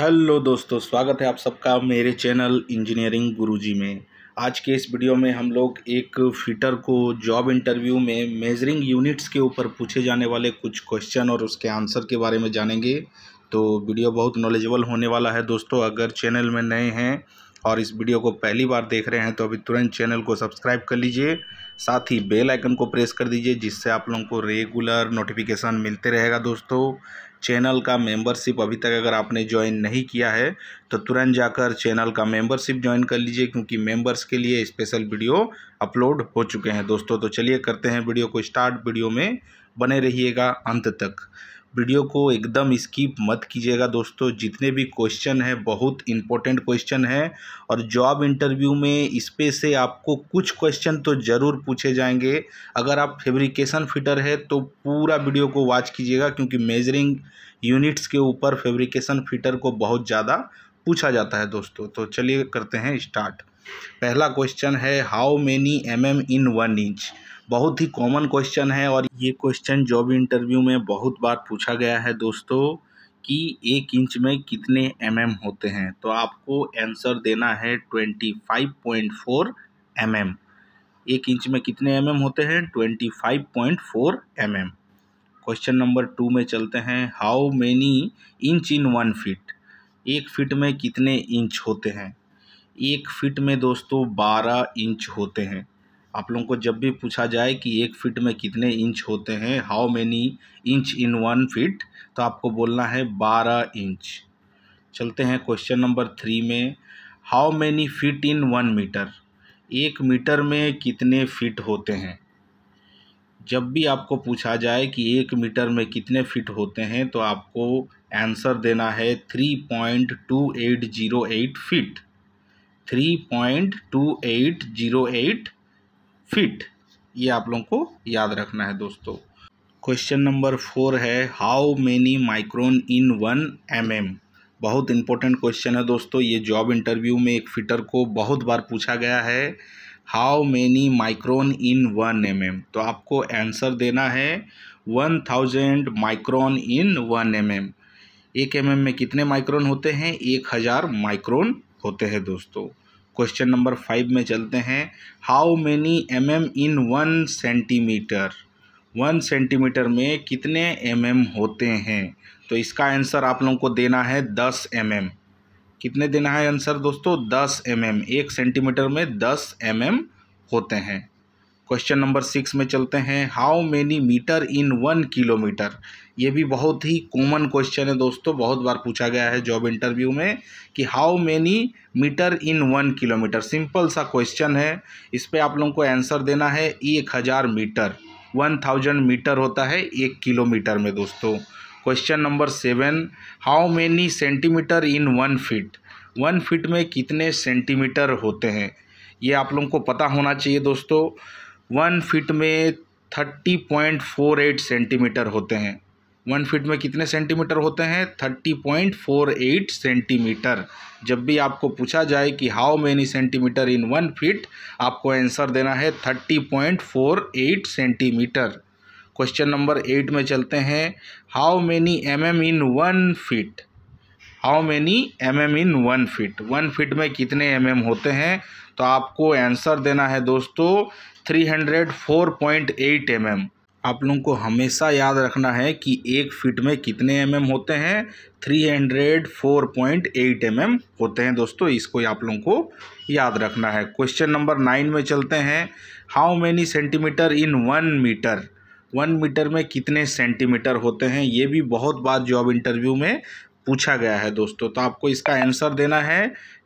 Hello दोस्तों स्वागत है आप सबका मेरे चैनल इंजीनियरिंग गुरुजी में आज के इस वीडियो में हम लोग एक फिटर को जॉब इंटरव्यू में मेजरिंग यूनिट्स के ऊपर पूछे जाने वाले कुछ क्वेश्चन और उसके आंसर के बारे में जानेंगे तो वीडियो बहुत नॉलेजेबल होने वाला है दोस्तों अगर चैनल में नए हैं और इस वीडियो को पहली बार देख रहे हैं तो अभी तुरंत चैनल को सब्सक्राइब कर लीजिए साथ ही बेल आइकन को प्रेस कर दीजिए जिससे आप लोगों को रेगुलर नोटिफिकेशन मिलते रहेगा दोस्तों चैनल का मेंबरशिप अभी तक अगर आपने ज्वाइन नहीं किया है तो तुरंत जाकर चैनल का मेंबरशिप ज्वाइन कर लीजिए क्योंकि मेंबर्स के लिए स्पेशल वीडियो अपलोड हो चुके हैं दोस्तों तो चलिए करते हैं वीडियो को स्टार्ट वीडियो में बने रहिएगा अंत तक वीडियो को एकदम स्किप मत कीजिएगा दोस्तों जितने भी क्वेश्चन हैं बहुत इंपॉर्टेंट क्वेश्चन हैं और जॉब इंटरव्यू में इस पे से आपको कुछ क्वेश्चन तो ज़रूर पूछे जाएंगे अगर आप फेब्रिकेशन फिटर है तो पूरा वीडियो को वॉच कीजिएगा क्योंकि मेजरिंग यूनिट्स के ऊपर फेब्रिकेशन फिटर को बहुत ज़्यादा पूछा जाता है दोस्तों तो चलिए करते हैं स्टार्ट पहला क्वेश्चन है how many M M in one inch बहुत ही कॉमन क्वेश्चन है और ये क्वेश्चन जॉब इंटरव्यू में बहुत बार पूछा गया है दोस्तों कि एक इंच में कितने एम mm होते हैं तो आपको आंसर देना है twenty five point four M M एक इंच में कितने एम mm होते हैं twenty five point four M M question number two में चलते हैं how many inch in one feet एक फिट में कितने इंच होते हैं एक फिट में दोस्तों बारह इंच होते हैं आप लोगों को जब भी पूछा जाए कि एक फ़िट में कितने इंच होते हैं how many inch in one feet तो आपको बोलना है बारह इंच चलते हैं क्वेश्चन नंबर थ्री में how many feet in one metre एक मीटर में कितने फिट होते हैं जब भी आपको पूछा जाए कि एक मीटर में कितने फिट होते हैं तो आपको आंसर देना है three point two eight zero eight feet three point two eight zero eight feet ये आप लोगों को याद रखना है दोस्तों क्वेश्चन नंबर फोर है how many micron in one M M बहुत इंपॉर्टेंट क्वेश्चन है दोस्तों ये जॉब इंटरव्यू में एक फिटर को बहुत बार पूछा गया है how many micron in one M M तो आपको आंसर देना है one thousand micron in one M M एक एम mm में कितने माइक्रोन होते हैं एक हज़ार माइक्रोन होते हैं दोस्तों क्वेश्चन नंबर फाइव में चलते हैं how many M M in one centimetre one centimetre में कितने एम mm होते हैं तो इसका आंसर आप लोगों को देना है दस एम mm. कितने देना है आंसर दोस्तों दस एम mm. एक सेंटीमीटर में दस एम mm होते हैं क्वेश्चन नंबर सिक्स में चलते हैं how many metre in one kilometre ये भी बहुत ही कॉमन क्वेश्चन है दोस्तों बहुत बार पूछा गया है जॉब इंटरव्यू में कि how many metre in one kilometre simple सा क्वेश्चन है इस पर आप लोगों को आंसर देना है एक हज़ार मीटर वन थाउजेंड मीटर होता है एक किलोमीटर में दोस्तों question number seven how many centimetre in one feet one feet में कितने सेंटीमीटर होते हैं ये आप लोगों को पता होना चाहिए दोस्तों वन फिट में thirty point four eight centimetre होते हैं वन फिट में कितने सेंटीमीटर होते हैं thirty point four eight centimetre जब भी आपको पूछा जाए कि how many centimetre in one feet आपको आंसर देना है thirty point four eight centimetre question number eight में चलते हैं how many M M in one feet how many M M in one feet one feet में कितने M mm होते हैं तो आपको आंसर देना है दोस्तों three hundred four point eight M M आप लोगों को हमेशा याद रखना है कि एक फिट में कितने एम एम होते हैं three hundred four point eight M M होते हैं दोस्तों इसको आप लोगों को याद रखना है क्वेश्चन नंबर नाइन में चलते हैं how many centimetre in one metre one metre में कितने सेंटीमीटर होते हैं ये भी बहुत बार जॉब इंटरव्यू में पूछा गया है दोस्तों तो आपको इसका आंसर देना है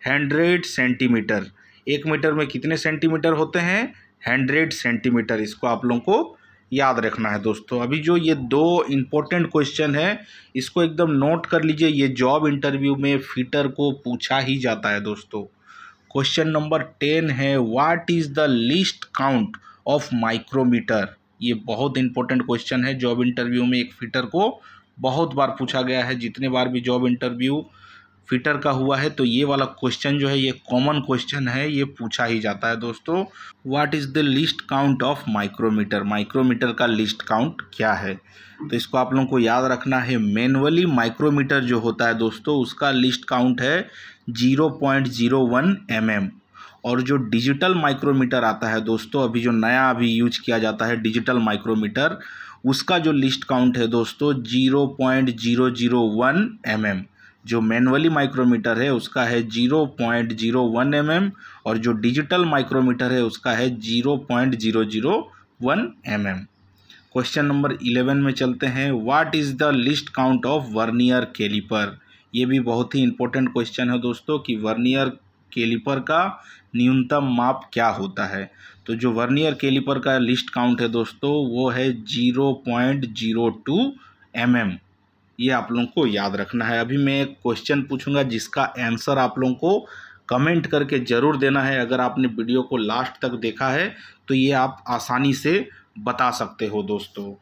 हंड्रेड सेंटीमीटर एक मीटर में कितने सेंटीमीटर होते हैं हंड्रेड सेंटीमीटर इसको आप लोगों को याद रखना है दोस्तों अभी जो ये दो इम्पोर्टेंट क्वेश्चन है इसको एकदम नोट कर लीजिए ये जॉब इंटरव्यू में फीटर को पूछा ही जाता है दोस्तों क्वेश्चन नंबर टेन है what is the least count of micrometer ये बहुत इंपॉर्टेंट क्वेश्चन है जॉब इंटरव्यू में एक फीटर को बहुत बार पूछा गया है जितने बार भी जॉब इंटरव्यू फिटर का हुआ है तो ये वाला क्वेश्चन जो है ये कॉमन क्वेश्चन है ये पूछा ही जाता है दोस्तों what is the least count of micrometer micrometer का लिस्ट काउंट क्या है तो इसको आप लोगों को याद रखना है मैनुअली माइक्रोमीटर जो होता है दोस्तों उसका लिस्ट काउंट है zero point zero one M M और जो डिजिटल माइक्रोमीटर आता है दोस्तों अभी जो नया अभी यूज किया जाता है डिजिटल माइक्रोमीटर उसका जो लिस्ट काउंट है दोस्तों zero point zero zero one M M जो मैनुअली माइक्रोमीटर है उसका है zero point zero one M M और जो डिजिटल माइक्रोमीटर है उसका है zero point zero zero one M M question number eleven में चलते हैं what is the least count of vernier calliper ये भी बहुत ही इंपॉर्टेंट क्वेश्चन है दोस्तों कि वर्नियर कैलिपर का न्यूनतम माप क्या होता है तो जो वर्नियर कैलिपर का लिस्ट काउंट है दोस्तों वो है zero point zero two M M ये आप लोगों को याद रखना है अभी मैं एक क्वेश्चन पूछूंगा जिसका आंसर आप लोगों को कमेंट करके ज़रूर देना है अगर आपने वीडियो को लास्ट तक देखा है तो ये आप आसानी से बता सकते हो दोस्तों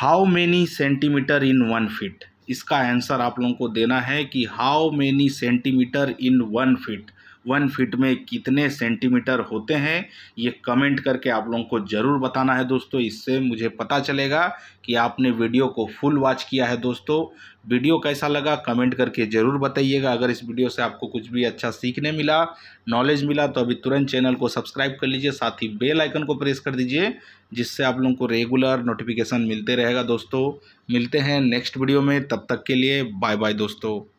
how many centimetre in one feet इसका आंसर आप लोगों को देना है कि how many centimetre in one feet one feet में कितने सेंटीमीटर होते हैं ये कमेंट करके आप लोगों को ज़रूर बताना है दोस्तों इससे मुझे पता चलेगा कि आपने वीडियो को फुल वॉच किया है दोस्तों वीडियो कैसा लगा कमेंट करके ज़रूर बताइएगा अगर इस वीडियो से आपको कुछ भी अच्छा सीखने मिला नॉलेज मिला तो अभी तुरंत चैनल को सब्सक्राइब कर लीजिए साथ ही बेल आइकन को प्रेस कर दीजिए जिससे आप लोगों को रेगुलर नोटिफिकेशन मिलते रहेगा दोस्तों मिलते हैं नेक्स्ट वीडियो में तब तक के लिए बाय बाय दोस्तों